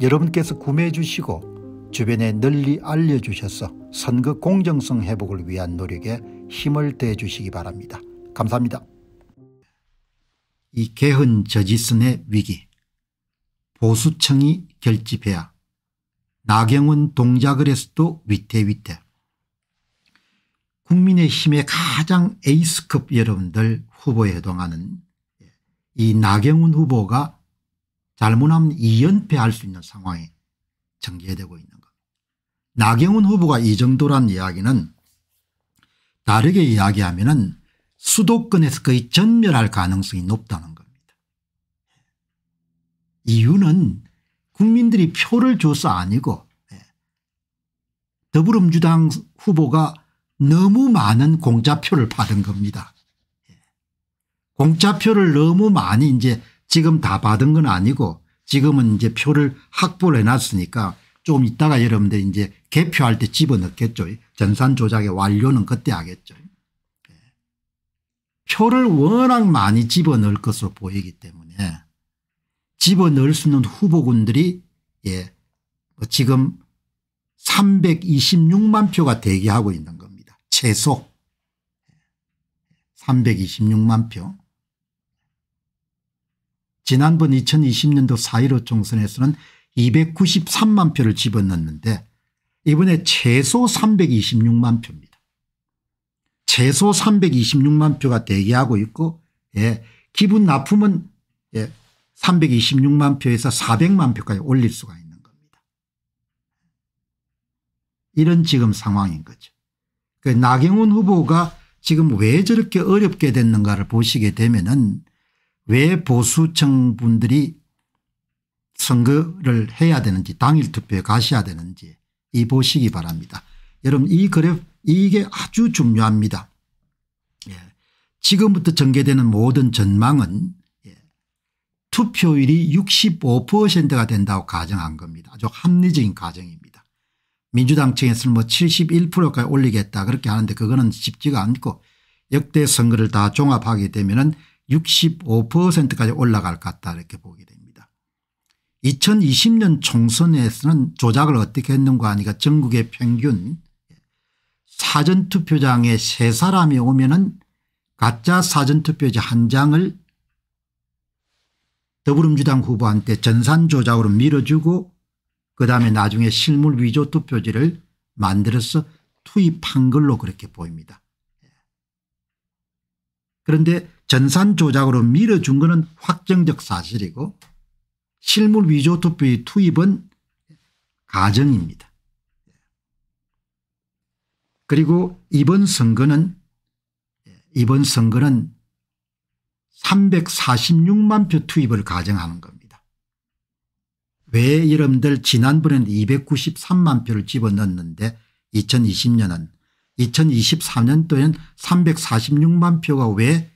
여러분께서 구매해 주시고 주변에 널리 알려주셔서 선거 공정성 회복을 위한 노력에 힘을 대해 주시기 바랍니다. 감사합니다. 이 개헌 저지선의 위기 보수청이 결집해야 나경원 동작을 해서도 위태위태 국민의힘의 가장 에이스급 여러분들 후보에 해당하는 이 나경원 후보가 잘못하면 2연패할 수 있는 상황이 전개되고 있는 겁니다. 나경원 후보가 이 정도란 이야기는 다르게 이야기하면 은 수도권에서 거의 전멸할 가능성이 높다는 겁니다. 이유는 국민들이 표를 줘서 아니고 예, 더불어민주당 후보가 너무 많은 공짜표를 받은 겁니다. 예, 공짜표를 너무 많이 이제 지금 다 받은 건 아니고 지금은 이제 표를 확보를 해놨으니까 조금 있다가 여러분들 이제 개표할 때 집어넣겠죠. 전산 조작의 완료는 그때 하겠죠. 예. 표를 워낙 많이 집어넣을 것으로 보이기 때문에 집어넣을 수 있는 후보군들이 예, 뭐 지금 326만 표가 대기하고 있는 겁니다. 최소 326만 표. 지난번 2020년도 4.15 총선에서는 293만 표를 집어넣는데 이번에 최소 326만 표입니다. 최소 326만 표가 대기하고 있고 예, 기분 납품은 예, 326만 표에서 400만 표까지 올릴 수가 있는 겁니다. 이런 지금 상황인 거죠. 그 나경원 후보가 지금 왜 저렇게 어렵게 됐는가를 보시게 되면은 왜 보수층 분들이 선거를 해야 되는지 당일 투표에 가셔야 되는지 이 보시기 바랍니다. 여러분 이 그래 이게 아주 중요합니다. 예. 지금부터 전개되는 모든 전망은 예. 투표율이 65%가 된다고 가정한 겁니다. 아주 합리적인 가정입니다. 민주당 측에서는 뭐 71%까지 올리겠다 그렇게 하는데 그거는 쉽지가 않고 역대 선거를 다 종합하게 되면 은 65%까지 올라갈 것 같다 이렇게 보게 됩니다. 2020년 총선에서는 조작을 어떻게 했는가 하니까 전국의 평균 사전투표장에 세 사람이 오면 은 가짜 사전투표지 한 장을 더불어민주당 후보한테 전산조작으로 밀어주고 그다음에 나중에 실물 위조 투표지를 만들어서 투입한 걸로 그렇게 보입니다. 그런데 전산 조작으로 밀어준 것은 확정적 사실이고 실물 위조 투표의 투입은 가정입니다. 그리고 이번 선거는 이번 선거는 346만 표 투입을 가정하는 겁니다. 왜 여러분들 지난번에는 293만 표를 집어넣었는데 2020년은 2024년도엔 346만 표가 왜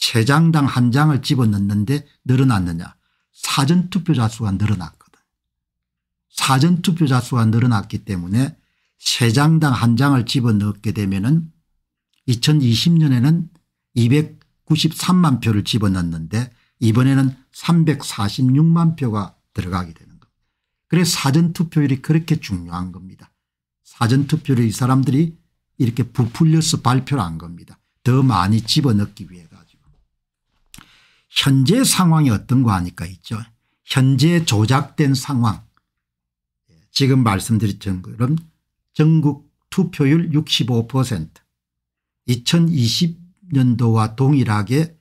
3장당 한 장을 집어넣는데 늘어났느냐 사전투표자 수가 늘어났거든 사전투표자 수가 늘어났기 때문에 3장당 한 장을 집어넣게 되면 은 2020년에는 293만 표를 집어넣는데 이번에는 346만 표가 들어가게 되는 겁니다. 그래서 사전투표율이 그렇게 중요한 겁니다. 사전투표를 이 사람들이 이렇게 부풀려서 발표를 한 겁니다. 더 많이 집어넣기 위해서. 현재 상황이 어떤가 하니까 있죠. 현재 조작된 상황 지금 말씀드렸던 것처럼 전국 투표율 65% 2020년도와 동일하게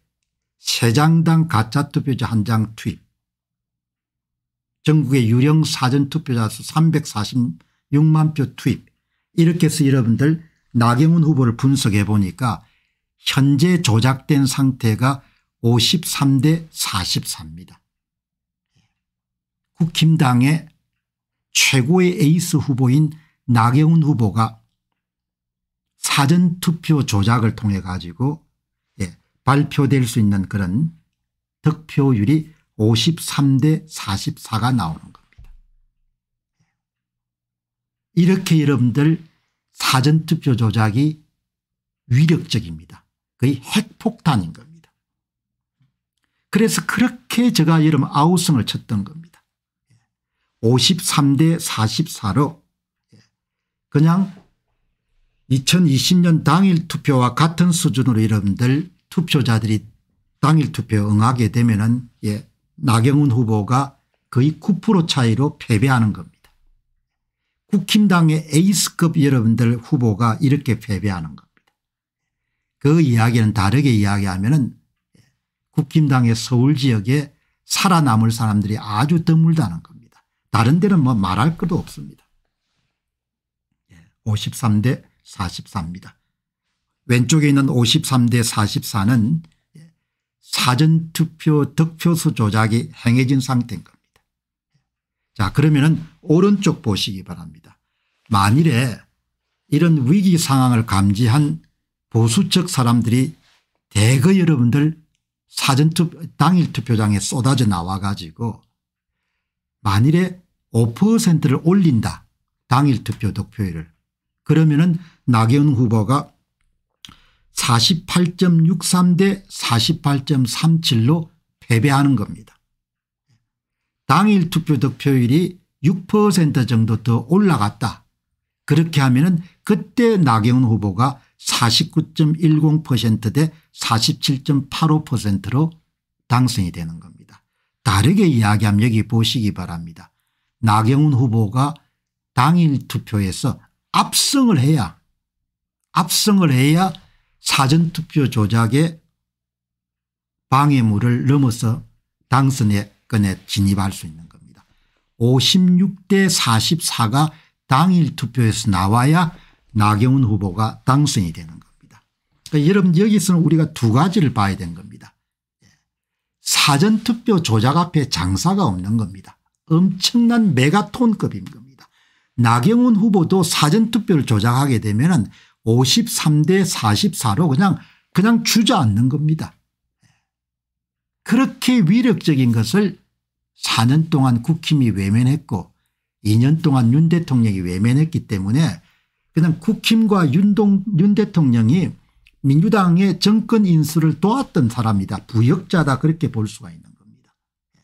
3장당 가짜 투표자 한 장 투입 전국의 유령 사전 투표자 수 346만 표 투입 이렇게 해서 여러분들 나경원 후보를 분석해 보니까 현재 조작된 상태가 53대 44입니다. 국힘당의 최고의 에이스 후보인 나경원 후보가 사전투표 조작을 통해 가지고 예, 발표될 수 있는 그런 득표율이 53대 44가 나오는 겁니다. 이렇게 여러분들 사전투표 조작이 위력적입니다. 거의 핵폭탄인 겁니다. 그래서 그렇게 제가 여름 아우성을 쳤던 겁니다. 53대 44로 예. 그냥 2020년 당일 투표와 같은 수준으로 여러분들 투표자들이 당일 투표 응하게 되면 은 예, 나경원 후보가 거의 9% 차이로 패배하는 겁니다. 국힘당의 에이스급 여러분들 후보가 이렇게 패배하는 겁니다. 그 이야기는 다르게 이야기하면 은 국힘당의 서울 지역에 살아남을 사람들이 아주 드물다는 겁니다. 다른 데는 뭐 말할 것도 없습니다. 53대 예, 44입니다. 왼쪽에 있는 53대 44는 예, 사전투표 득표수 조작이 행해진 상태인 겁니다. 예. 자 그러면 은 오른쪽 보시기 바랍니다. 만일에 이런 위기 상황을 감지한 보수적 사람들이 대거 여러분들 사전투표 당일 투표장에 쏟아져 나와 가지고 만일에 5%를 올린다 당일 투표 득표율을 그러면 은 나경원 후보가 48.63 대 48.37로 패배하는 겁니다. 당일 투표 득표율이 6% 정도 더 올라갔다. 그렇게 하면 은 그때 나경원 후보가 49.10%대 47.85%로 당선이 되는 겁니다. 다르게 이야기하면 여기 보시기 바랍니다. 나경원 후보가 당일 투표에서 압승을 해야 압승을 해야 사전투표 조작의 방해물을 넘어서 당선의 건에 진입할 수 있는 겁니다. 56대 44가 당일 투표에서 나와야 나경원 후보가 당선이 되는 겁니다. 그러니까 여러분 여기서는 우리가 두 가지를 봐야 되는 겁니다. 예. 사전투표 조작 앞에 장사가 없는 겁니다. 엄청난 메가톤급인 겁니다. 나경원 후보도 사전투표를 조작하게 되면 53대 44로 그냥 그냥 주저앉는 겁니다. 예. 그렇게 위력적인 것을 4년 동안 국힘이 외면했고 2년 동안 윤 대통령이 외면했기 때문에 그냥 국힘과 윤동, 윤 대통령이 민주당의 정권 인수를 도왔던 사람이다. 부역자다 그렇게 볼 수가 있는 겁니다. 예.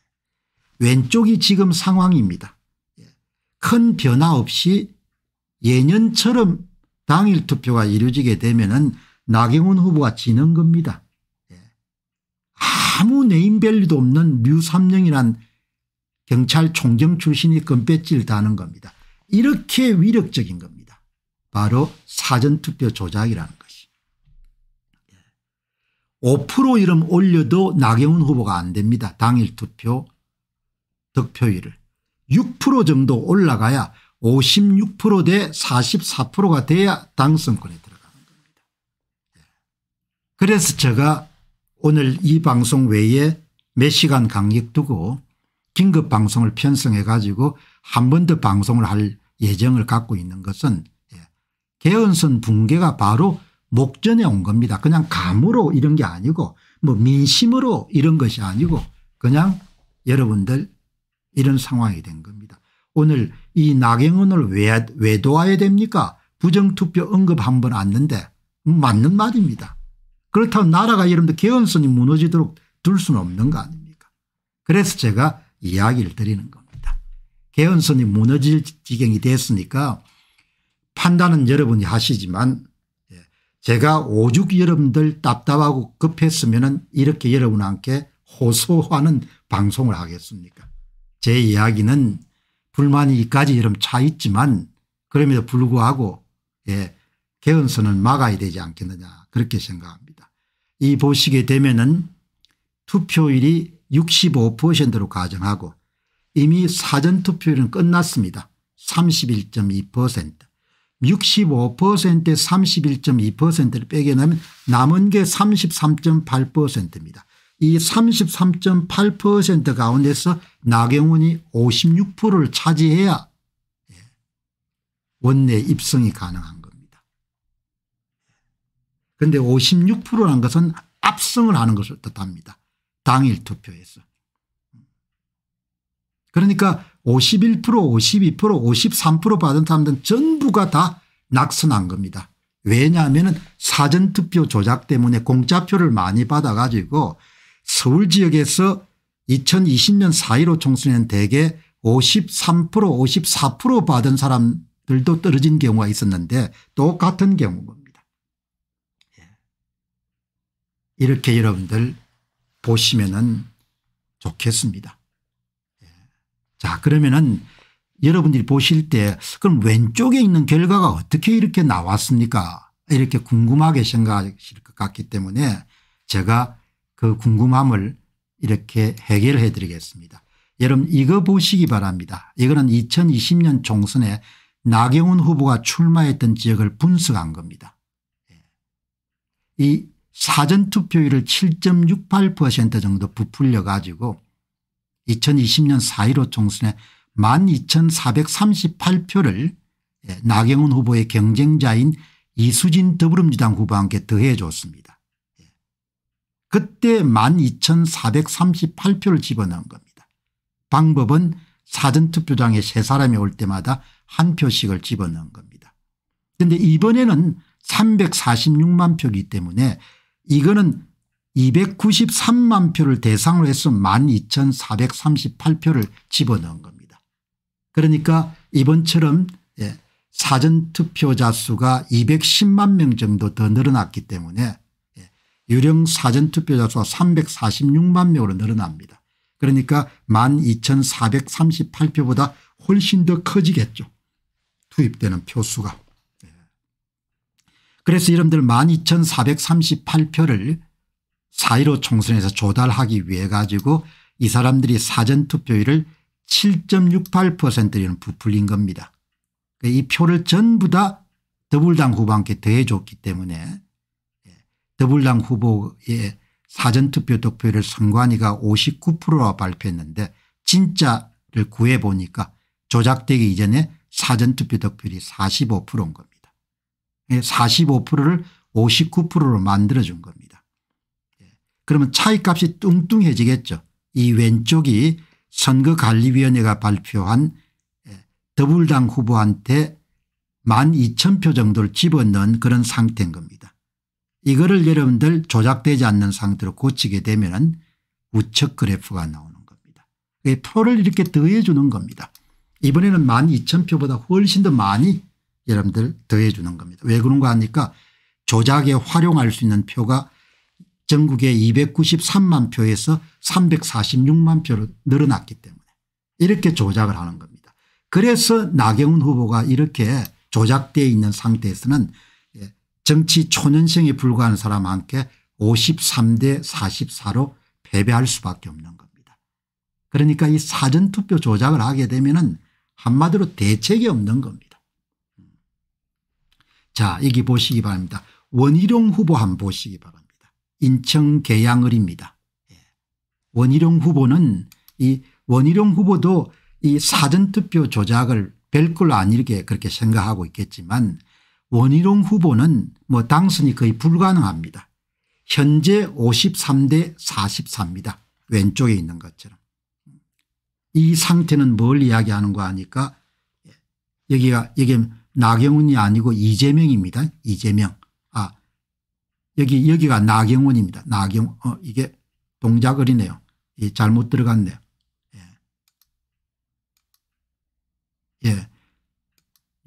왼쪽이 지금 상황입니다. 예. 큰 변화 없이 예년처럼 당일 투표가 이루어지게 되면 은 나경원 후보가 지는 겁니다. 예. 아무 네임밸류도 없는 류삼령이란 경찰 총경 출신이 금배지 다는 겁니다. 이렇게 위력적인 겁니다. 바로 사전투표 조작이라는 것이 5% 예. 이름 올려도 나경원 후보가 안 됩니다. 당일 투표 득표율을 6% 정도 올라가야 56%대 44%가 돼야 당선권에 들어가는 겁니다. 예. 그래서 제가 오늘 이 방송 외에 몇 시간 간격 두고 긴급 방송을 편성해 가지고 한 번 더 방송을 할 예정을 갖고 있는 것은 개헌선 붕괴가 바로 목전에 온 겁니다. 그냥 감으로 이런 게 아니고 뭐 민심으로 이런 것이 아니고 그냥 여러분들 이런 상황이 된 겁니다. 오늘 이 나경원을 왜, 왜 도와야 됩니까? 부정투표 언급 한 번 왔는데 맞는 말입니다. 그렇다고 나라가 여러분들 개헌선이 무너지도록 둘 수는 없는 거 아닙니까? 그래서 제가 이야기를 드리는 겁니다. 개헌선이 무너질 지경이 됐으니까 판단은 여러분이 하시지만 예, 제가 오죽 여러분들 답답하고 급했으면 이렇게 여러분한테 호소하는 방송을 하겠습니까 제 이야기는 불만이이까지 여름 차 있지만 그럼에도 불구하고 예, 개헌선을 막아야 되지 않겠느냐 그렇게 생각합니다. 이 보시게 되면은 투표율이 65%로 가정하고 이미 사전투표율은 끝났습니다. 31.2% 65%에 31.2%를 빼게 되면 남은 게 33.8%입니다. 이 33.8% 가운데서 나경원이 56%를 차지해야 예, 원내 입성이 가능한 겁니다. 그런데 5 6라 것은 압승을 하는 것을 뜻합니다. 당일 투표에서. 그러니까 51%, 52%, 53% 받은 사람들은 전부가 다 낙선한 겁니다. 왜냐하면 사전투표 조작 때문에 공짜표를 많이 받아가지고 서울 지역에서 2020년 4.15 총선에는 대개 53% 54% 받은 사람들도 떨어진 경우가 있었는데 똑같은 경우입니다. 예. 이렇게 여러분들 보시면 좋겠습니다. 자 그러면은 여러분들이 보실 때 그럼 왼쪽에 있는 결과가 어떻게 이렇게 나왔습니까 이렇게 궁금하게 생각하실 것 같기 때문에 제가 그 궁금함을 이렇게 해결해 드리겠습니다. 여러분 이거 보시기 바랍니다. 이거는 2020년 총선에 나경원 후보가 출마했던 지역을 분석한 겁니다. 예. 이 사전투표율을 7.68% 정도 부풀려 가지고 2020년 4.15 총선에 12,438표를 예, 나경원 후보의 경쟁자인 이수진 더불어민주당 후보한테 더해 줬습니다. 예. 그때 12,438표를 집어넣은 겁니다. 방법은 사전투표장에 세 사람이 올 때마다 한 표씩을 집어넣은 겁니다. 그런데 이번에는 346만 표기 때문에 이거는 293만 표를 대상으로 해서 12,438표를 집어넣은 겁니다. 그러니까 이번처럼 예, 사전투표자 수가 210만 명 정도 더 늘어났기 때문에 예, 유령 사전투표자 수가 346만 명으로 늘어납니다. 그러니까 12,438표보다 훨씬 더 커지겠죠. 투입되는 표수가. 예. 그래서 여러분들 12,438표를 4.15 총선에서 조달하기 위해 가지고 이 사람들이 사전투표율을 7 6 8라 부풀린 겁니다. 그러니까 이 표를 전부 다 더불당 후보한테 더해줬기 때문에 예, 더불당 후보의 사전투표 득표율을 선관위가 59%라 발표했는데 진짜를 구해보니까 조작되기 이전에 사전투표 득표율이 45%인 겁니다. 45%를 예, 59%로 만들어준 겁니다. 그러면 차이값이 뚱뚱해지겠죠. 이 왼쪽이 선거관리위원회가 발표한 예, 더불당 후보한테 12,000표 정도를 집어넣은 그런 상태인 겁니다. 이거를 여러분들 조작되지 않는 상태로 고치게 되면 우측 그래프가 나오는 겁니다. 표를 이렇게 더해 주는 겁니다. 이번에는 12,000표보다 훨씬 더 많이 여러분들 더해 주는 겁니다. 왜 그런가 하니까 조작에 활용할 수 있는 표가 전국의 293만 표에서 346만 표로 늘어났기 때문에 이렇게 조작을 하는 겁니다. 그래서 나경원 후보가 이렇게 조작되어 있는 상태에서는 예, 정치 초년생에 불과한 사람한테 53대 44로 패배할 수밖에 없는 겁니다. 그러니까 이 사전투표 조작을 하게 되면 은 한마디로 대책이 없는 겁니다. 음. 자 여기 보시기 바랍니다. 원희룡 후보 한 보시기 바랍니다. 인천 계양을입니다. 예. 원희룡 후보는 이 원희룡 후보도 이 사전투표 조작을 별걸 아니게 그렇게 생각하고 있겠지만 원희룡 후보는 뭐 당선이 거의 불가능합니다. 현재 53대 44입니다. 왼쪽에 있는 것처럼. 이 상태는 뭘 이야기하는가 하니까 예. 여기가 여기 나경원이 아니고 이재명입니다. 이재명. 여기 여기가 나경원입니다. 나경 어 이게 동작을이네요. 예, 잘못 들어갔네요. 예. 예.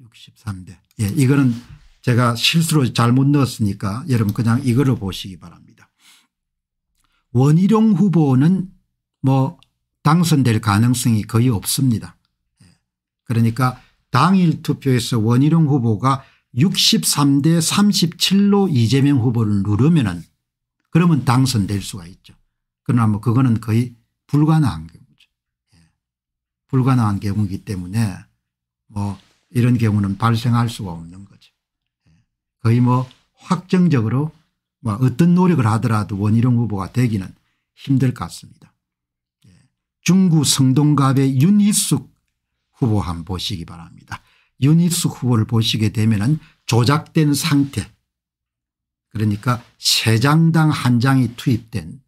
63대. 예, 이거는 제가 실수로 잘못 넣었으니까 여러분 그냥 이거를 보시기 바랍니다. 원희룡 후보는 뭐 당선될 가능성이 거의 없습니다. 예. 그러니까 당일 투표에서 원희룡 후보가 63대 37로 이재명 후보를 누르면 은 그러면 당선될 수가 있죠. 그러나 뭐 그거는 거의 불가능한 경우죠. 예. 불가능한 경우이기 때문에 뭐 이런 경우는 발생할 수가 없는 거죠. 예. 거의 뭐 확정적으로 뭐 어떤 노력을 하더라도 원희룡 후보가 되기는 힘들 것 같습니다. 예. 중구 성동갑의 윤희숙 후보 한 보시기 바랍니다. 유니스 후보를 보시게 되면 조작된 상태 그러니까 세 장당 한 장이 투입된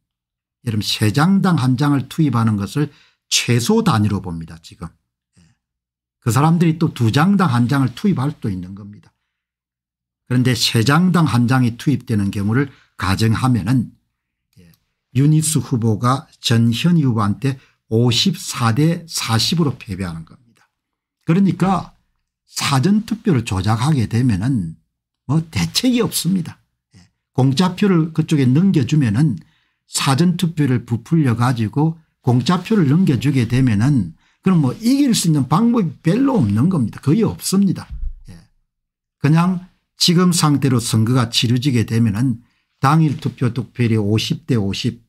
여러분 세 장당 한 장을 투입하는 것을 최소 단위로 봅니다 지금. 예. 그 사람들이 또 두 장당 한 장을 투입할 수도 있는 겁니다. 그런데 세 장당 한 장이 투입되는 경우를 가정하면 은 예, 유니스 후보가 전현희 후보한테 54대 40으로 패배하는 겁니다. 그러니까 사전투표를 조작하게 되면은 뭐 대책이 없습니다. 예. 공짜표를 그쪽에 넘겨주면은 사전투표를 부풀려 가지고 공짜표를 넘겨주게 되면은 그럼 뭐 이길 수 있는 방법이 별로 없는 겁니다. 거의 없습니다. 예. 그냥 지금 상태로 선거가 치러지게 되면은 당일 투표 득표율이 50대 50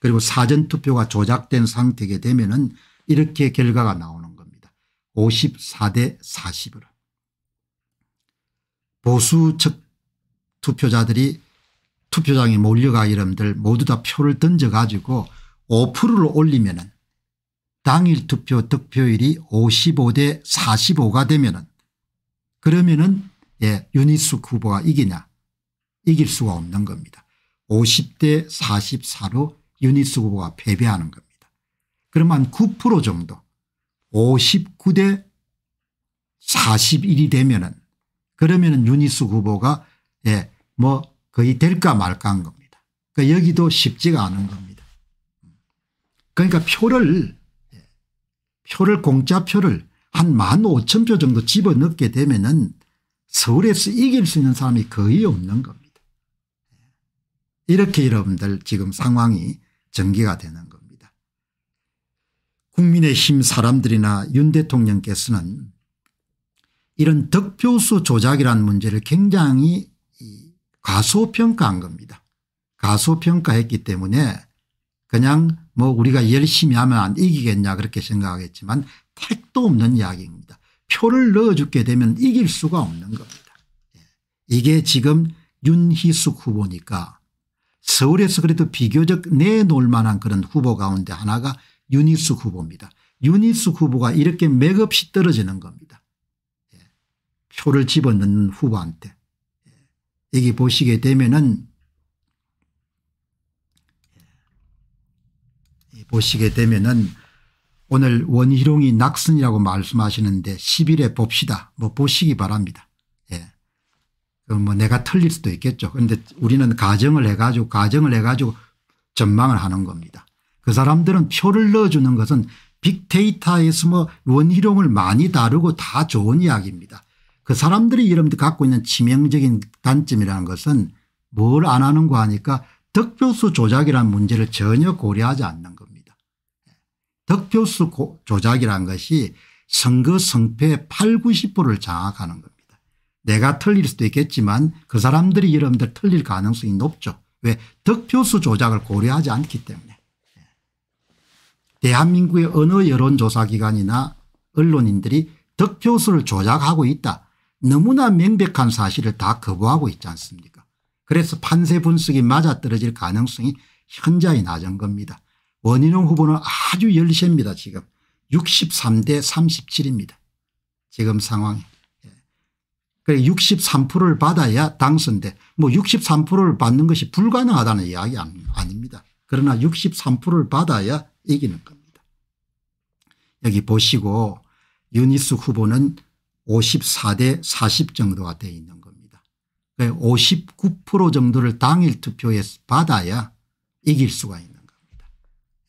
그리고 사전투표가 조작된 상태게 되면은 이렇게 결과가 나옵니다. 54대 40으로 보수 측 투표자들이 투표장에 몰려가 이름들 모두 다 표를 던져가지고 5%를 올리면 은 당일 투표 득표율이 55대 45가 되면 은 그러면 은 예, 유니스 후보가 이기냐 이길 수가 없는 겁니다. 50대 44로 유니스 후보가 패배하는 겁니다. 그러면 9% 정도 59대 41이 되면은 그러면은 유니스 후보가 예, 뭐 거의 될까 말까 한 겁니다. 그러니까 여기도 쉽지가 않은 겁니다. 그러니까 표를 예, 표를 공짜표를 한 15,000표 정도 집어넣게 되면은 서울에서 이길 수 있는 사람이 거의 없는 겁니다. 예. 이렇게 여러분들 지금 상황이 전개가 되는 겁니다. 국민의힘 사람들이나 윤 대통령께서는 이런 득표수 조작이라는 문제를 굉장히 가소평가한 겁니다. 가소평가했기 때문에 그냥 뭐 우리가 열심히 하면 안 이기겠냐 그렇게 생각하겠지만 택도 없는 이야기입니다. 표를 넣어주게 되면 이길 수가 없는 겁니다. 예. 이게 지금 윤희숙 후보니까 서울에서 그래도 비교적 내놓을 만한 그런 후보 가운데 하나가 유니스 후보입니다. 유니스 후보가 이렇게 맥없이 떨어지는 겁니다. 예. 표를 집어넣는 후보한테. 예. 여기 보시게 되면은 예. 보시게 되면은 오늘 원희룡이 낙선이라고 말씀하시는데 10일에 봅시다. 뭐 보시기 바랍니다. 예. 뭐 내가 틀릴 수도 있겠죠. 그런데 우리는 가정을 해가지고 가정을 해가지고 전망을 하는 겁니다. 그 사람들은 표를 넣어주는 것은 빅데이터에서 뭐 원희룡을 많이 다루고 다 좋은 이야기입니다. 그 사람들이 여러분들 갖고 있는 치명적인 단점이라는 것은 뭘 안 하는 거 하니까 득표수 조작이라는 문제를 전혀 고려하지 않는 겁니다. 득표수 조작이란 것이 선거 성패의 8, 90%를 장악하는 겁니다. 내가 틀릴 수도 있겠지만 그 사람들이 여러분들 틀릴 가능성이 높죠. 왜 득표수 조작을 고려하지 않기 때문에. 대한민국의 어느 여론조사기관이나 언론인들이 득표수를 조작하고 있다. 너무나 명백한 사실을 다 거부하고 있지 않습니까 그래서 판세 분석이 맞아떨어질 가능성이 현저히 낮은 겁니다. 원희룡 후보는 아주 열세입니다 지금 63대 37입니다. 지금 상황에. 63%를 예. 받아야 당선돼 뭐 63%를 받는 것이 불가능하다는 이야기 아닙니다. 그러나 63%를 받아야 이기는 겁니다. 여기 보시고 유니스 후보는 54대 40 정도가 되어 있는 겁니다. 59% 그 정도를 당일 투표에 받아야 이길 수가 있는 겁니다.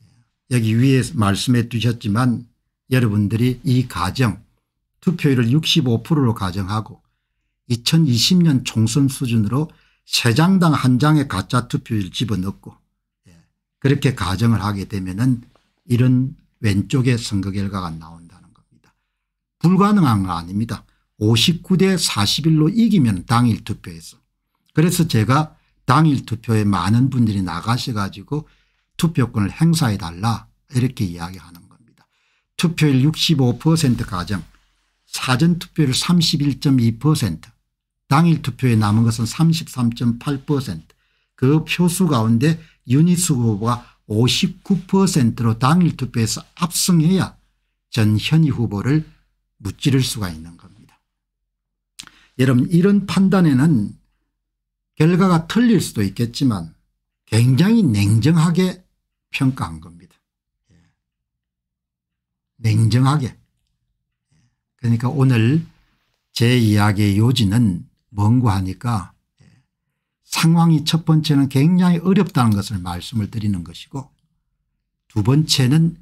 예. 여기 위에 말씀해 주셨지만 여러분들이 이 가정 투표율을 65%로 가정하고 2020년 총선 수준으로 세장당한 장의 가짜 투표율 집어넣고 그렇게 가정을 하게 되면은 이런 왼쪽의 선거 결과가 나온다는 겁니다. 불가능한 건 아닙니다. 59대 41로 이기면 당일 투표에서. 그래서 제가 당일 투표에 많은 분들이 나가셔 가지고 투표권을 행사해 달라 이렇게 이야기하는 겁니다. 투표율 65% 가정 사전투표율 31.2% 당일 투표에 남은 것은 33.8%그 표수 가운데 유니스 후보가 59%로 당일 투표에서 압승해야 전현희 후보를 무찌를 수가 있는 겁니다. 여러분 이런 판단에는 결과가 틀릴 수도 있겠지만 굉장히 냉정하게 평가한 겁니다. 예. 냉정하게. 예. 그러니까 오늘 제 이야기의 요지는 뭔고 하니까 상황이 첫 번째는 굉장히 어렵다는 것을 말씀을 드리는 것이고 두 번째는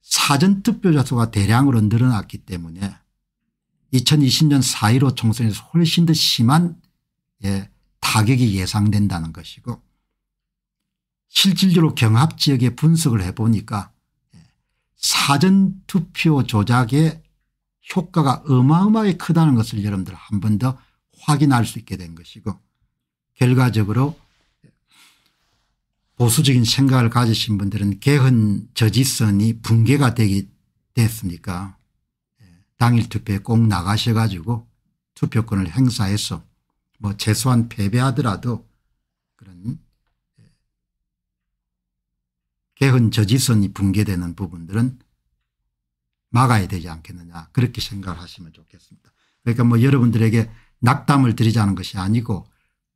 사전투표자 수가 대량으로 늘어났기 때문에 2020년 4.15 총선에서 훨씬 더 심한 예, 타격이 예상된다는 것이고 실질적으로 경합 지역의 분석을 해보니까 예, 사전투표 조작의 효과가 어마어마하게 크다는 것을 여러분들 한 번 더 확인할 수 있게 된 것이고 결과적으로 보수적인 생각을 가지신 분들은 개헌 저지선이 붕괴가 되기 됐습니까 예, 당일 투표에 꼭 나가셔 가지고 투표권을 행사해서 뭐 최소한 패배하더라도 그런 예, 개헌 저지선이 붕괴되는 부분들은 막아야 되지 않겠느냐 그렇게 생각을 하시면 좋겠습니다. 그러니까 뭐 여러분들에게 낙담을 드리자는 것이 아니고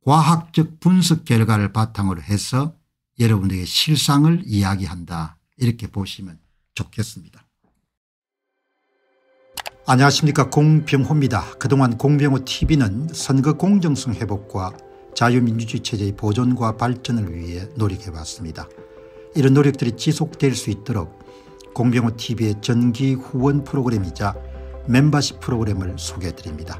과학적 분석 결과를 바탕으로 해서 여러분에게 실상을 이야기한다 이렇게 보시면 좋겠습니다. 안녕하십니까 공병호입니다. 그동안 공병호TV는 선거 공정성 회복과 자유민주주의 체제의 보존과 발전을 위해 노력해왔습니다. 이런 노력들이 지속될 수 있도록 공병호TV의 전기 후원 프로그램이자 멤버십 프로그램을 소개해드립니다.